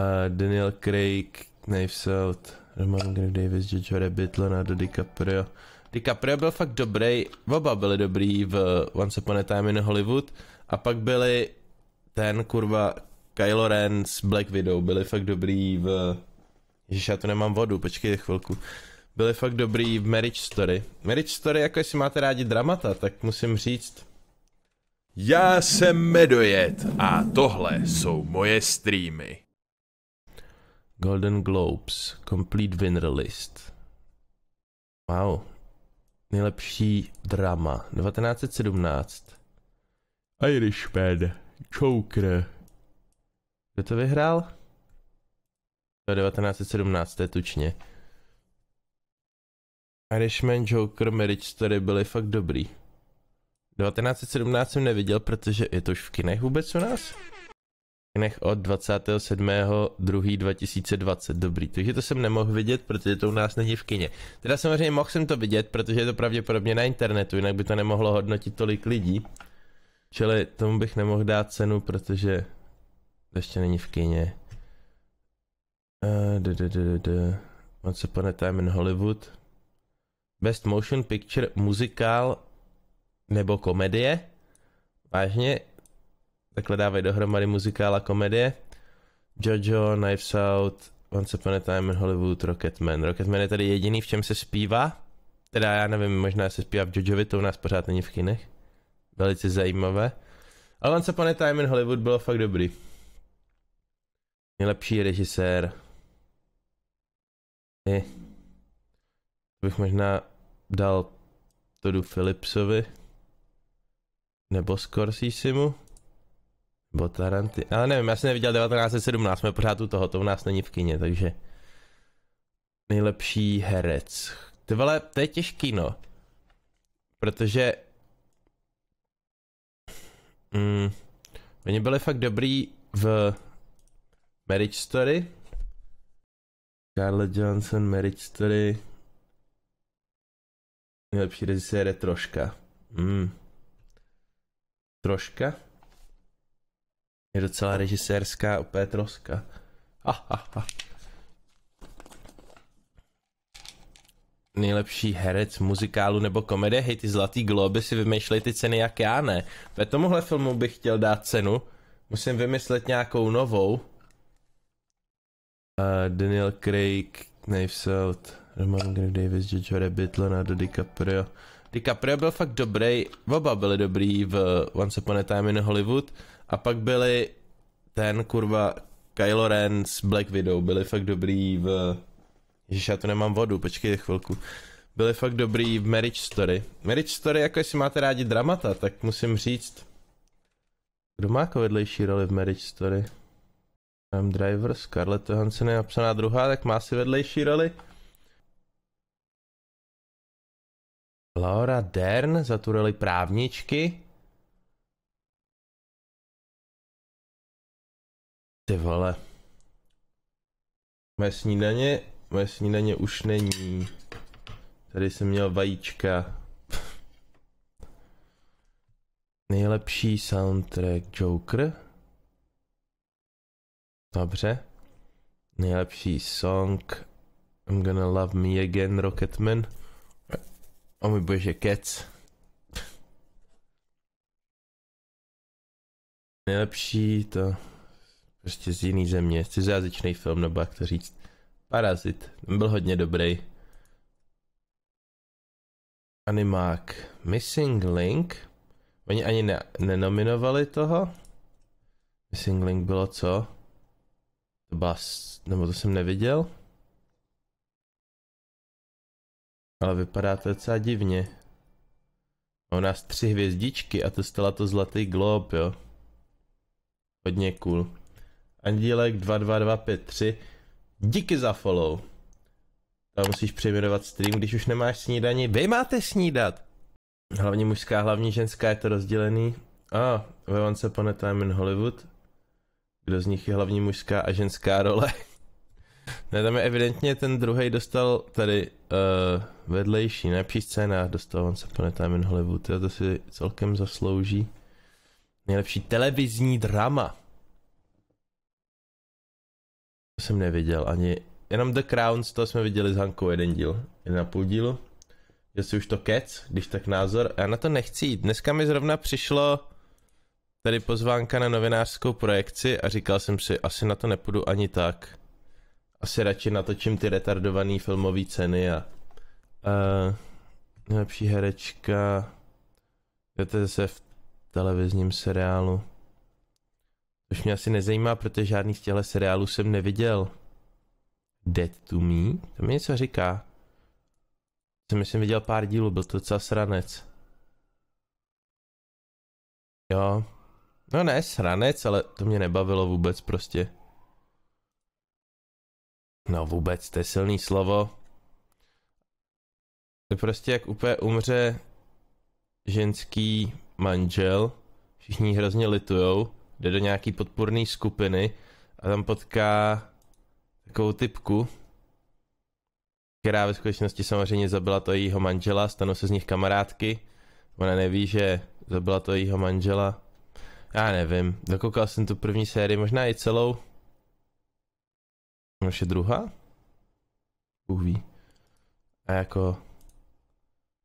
Uh, Daniel Craig, Knives Out, Roman Greg Davis, George Rabbit, Leonardo DiCaprio. DiCaprio byl fakt dobrý, oba byli dobrý v Once Upon a Time in Hollywood a pak byli ten kurva Kylo Ren s Black Widow, byli fakt dobrý v... Ježiš, já tu nemám vodu, počkej chvilku. Byli fakt dobrý v Marriage Story. Marriage Story, jako jestli máte rádi dramata, tak musím říct. Já jsem Medojet a tohle jsou moje streamy. Golden Globes, Complete Winner List. Wow. Nejlepší drama. 1917. Irishman, Joker. Kdo to vyhrál? To je 1917, to je tučně. Irishman, Joker, Marriage Story byly fakt dobrý. 1917 jsem neviděl, protože je to už v kinech vůbec u nás? Nech od 27.2.2020. Dobrý, takže to jsem nemohl vidět, protože to u nás není v kině. Teda samozřejmě mohl jsem to vidět, protože je to pravděpodobně na internetu, jinak by to nemohlo hodnotit tolik lidí. Čili tomu bych nemohl dát cenu, protože to ještě není v kině. Moc eh, Once Upon a Time in Hollywood. Best Motion Picture, muzikál nebo komedie. Vážně, takhle dávají dohromady muzikál a komedie. Jojo, Knives Out, Once Upon a Time in Hollywood, Rocketman. Rocketman je tady jediný, v čem se zpívá. Teda já nevím, možná se zpívá v Jojovi, to u nás pořád není v kinech. Velice zajímavé. Ale Once Upon a Time in Hollywood bylo fakt dobrý. Nejlepší režisér. Je. Bych možná dal Todu Philipsovi. Nebo Scorsese mu. Bo Taranty. Ale nevím, já jsem neviděl 1917, jsme pořád u toho, to u nás není v kině, takže... Nejlepší herec. Ty vole, to je těžký, no. Protože... Mm, oni byli fakt dobrý v Marriage Story. Carla Johnson, Marriage Story. Nejlepší režisér je Troška. Mm. Troška? Je docela režisérská úplně troska. Ah, ah, ah. Nejlepší herec muzikálu nebo komedie, hej ty zlatý globy si vymýšlej ty ceny jak já ne. Ve tomuhle filmu bych chtěl dát cenu, musím vymyslet nějakou novou. Uh, Daniel Craig Knives Out, Roman Greg Davis, Jojo Rabbit, Leonardo DiCaprio. DiCaprio byl fakt dobrý, oba byli dobrý v Once Upon a Time in Hollywood a pak byli ten kurva Kylo Ren s Black Widow, byli fakt dobrý v... Ježiš, já tu nemám vodu, počkej chvilku. Byli fakt dobrý v Marriage Story. Marriage Story, jako jestli máte rádi dramata, tak musím říct. Kdo má jako vedlejší roli v Marriage Story? Um, driver, Scarlett Johansson je napsaná druhá, tak má si vedlejší roli. Laura Dern za tu roli právničky. Ty vole. Moje snídaně, moje snídaně už není. Tady jsem měl vajíčka. Nejlepší soundtrack Joker. Dobře. Nejlepší song. I'm gonna love me again, Rocketman. O můj bože, kec. Nejlepší to prostě z jiný země, cizojazyčný film, nebo jak to říct. Parazit, ten byl hodně dobrý. Animák Missing Link. Oni ani ne- nenominovali toho. Missing Link bylo co? To byla, nebo to jsem neviděl. Ale vypadá to docela divně. A u nás tři hvězdičky a to stala to zlatý glob, jo. Hodně cool. Andílek 22253. Díky za follow. Tam musíš přejmenovat stream, když už nemáš snídaní. Vy máte snídat! Hlavně mužská, hlavně ženská, je to rozdělený. A, oh, ve once upon a time in Hollywood kdo z nich je hlavní mužská a ženská role. ne, tam je evidentně ten druhý dostal tady uh, vedlejší, nejlepší scénář dostal on se plné Time in Hollywood, to si celkem zaslouží. Nejlepší televizní drama. To jsem neviděl ani, jenom The Crown, to jsme viděli s Hankou jeden díl, jeden a půl dílu. Jestli už to kec, když tak názor, já na to nechci jít. Dneska mi zrovna přišlo, tady pozvánka na novinářskou projekci a říkal jsem si, asi na to nepůjdu ani tak. Asi radši natočím ty retardované filmové ceny a... Uh, nejlepší herečka... Je to zase v televizním seriálu. Což mě asi nezajímá, protože žádný z těchto seriálů jsem neviděl. Dead to me? To mi něco říká. Jsem myslím viděl pár dílů, byl to docela sranec. Jo, No ne, sranec, ale to mě nebavilo vůbec prostě. No vůbec, to je silný slovo. To prostě jak úplně umře ženský manžel, všichni hrozně litujou, jde do nějaký podporné skupiny a tam potká takovou typku, která ve skutečnosti samozřejmě zabila to jejího manžela, stanou se z nich kamarádky, ona neví, že zabila to jejího manžela já nevím, dokoukal jsem tu první sérii, možná i celou. Možná je druhá? Bůh ví. A jako...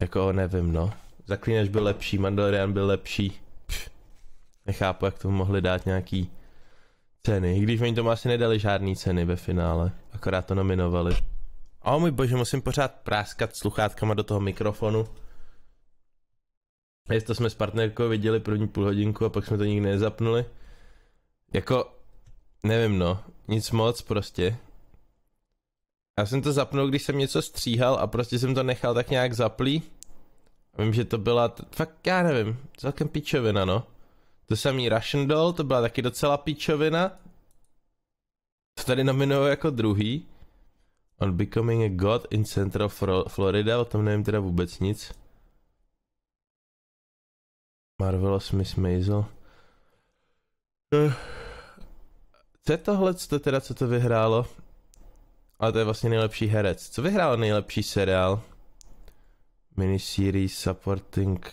Jako nevím, no. Zaklínač byl lepší, Mandalorian byl lepší. Pš, nechápu, jak tomu mohli dát nějaký ceny. Když oni tomu asi nedali žádný ceny ve finále. Akorát to nominovali. O můj bože, musím pořád práskat sluchátkama do toho mikrofonu. Jest to jsme s partnerkou viděli první půl hodinku a pak jsme to nikdy nezapnuli. Jako, nevím no, nic moc prostě. Já jsem to zapnul, když jsem něco stříhal a prostě jsem to nechal tak nějak zaplý. Vím, že to byla, fakt já nevím, celkem pičovina no. To samý Russian Doll, to byla taky docela pičovina. To tady nominuju jako druhý. On Becoming a God in Central Florida, o tom nevím teda vůbec nic. Marvelous Miss Maisel. Co eh, je tohle, co teda, co to vyhrálo? Ale to je vlastně nejlepší herec. Co vyhrálo nejlepší seriál? Miniseries Supporting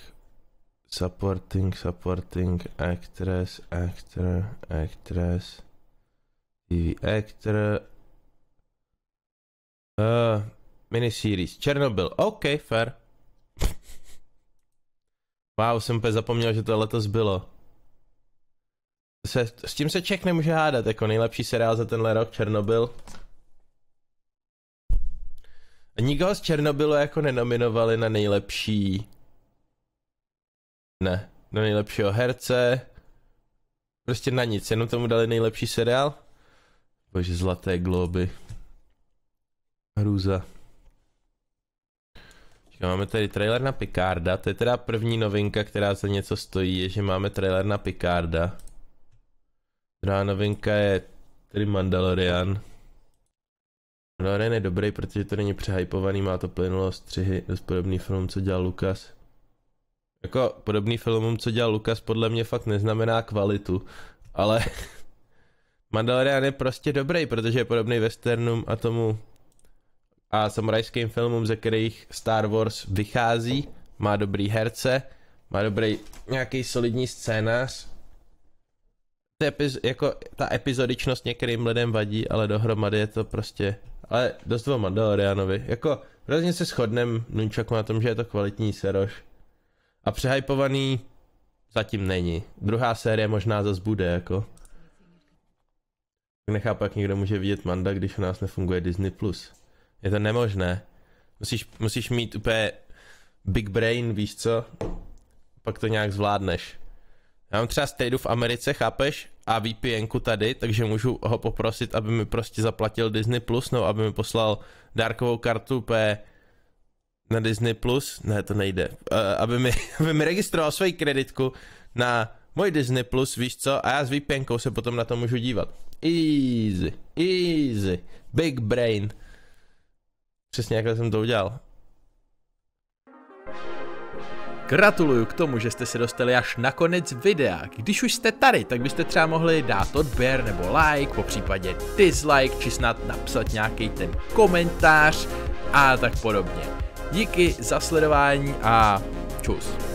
Supporting Supporting Actress Actor Actress TV Actor uh, Miniseries Černobyl. OK, fair. Wow, jsem úplně zapomněl, že to letos bylo. Se, s tím se Čech nemůže hádat, jako nejlepší seriál za tenhle rok, Černobyl. A nikoho z Černobylu jako nenominovali na nejlepší... Ne, na nejlepšího herce. Prostě na nic, jenom tomu dali nejlepší seriál. Bože, zlaté globy. Hrůza. Jo, máme tady trailer na Picarda, to je teda první novinka, která za něco stojí, je, že máme trailer na Picarda. Druhá novinka je tedy Mandalorian. Mandalorian je dobrý, protože to není přehypovaný, má to plynulo střihy, dost podobný film, co dělal Lukas. Jako podobný filmům, co dělal Lukas, podle mě fakt neznamená kvalitu, ale Mandalorian je prostě dobrý, protože je podobný westernům a tomu a samurajským filmům, ze kterých Star Wars vychází. Má dobrý herce, má dobrý nějaký solidní scénář. Ta, epiz- jako ta epizodičnost některým lidem vadí, ale dohromady je to prostě... Ale dost o Mandalorianovi. Jako hrozně se shodnem Nunčaku na tom, že je to kvalitní seroš. A přehypovaný zatím není. Druhá série možná zase bude, jako. Nechápu, jak někdo může vidět Manda, když u nás nefunguje Disney+. Plus. Je to nemožné. Musíš, musíš mít úplně big brain, víš co? Pak to nějak zvládneš. Já mám třeba stejdu v Americe, chápeš? A vpn tady, takže můžu ho poprosit, aby mi prostě zaplatil Disney+, Plus, no aby mi poslal dárkovou kartu P na Disney+, Plus. ne to nejde, uh, aby, mi, aby mi registroval svoji kreditku na můj Disney+, Plus, víš co? A já s vpn se potom na to můžu dívat. Easy, easy, big brain. Přesně jak jsem to udělal. Gratuluju k tomu, že jste se dostali až na konec videa. Když už jste tady, tak byste třeba mohli dát odběr nebo like, po případě dislike, či snad napsat nějaký ten komentář a tak podobně. Díky za sledování a čus.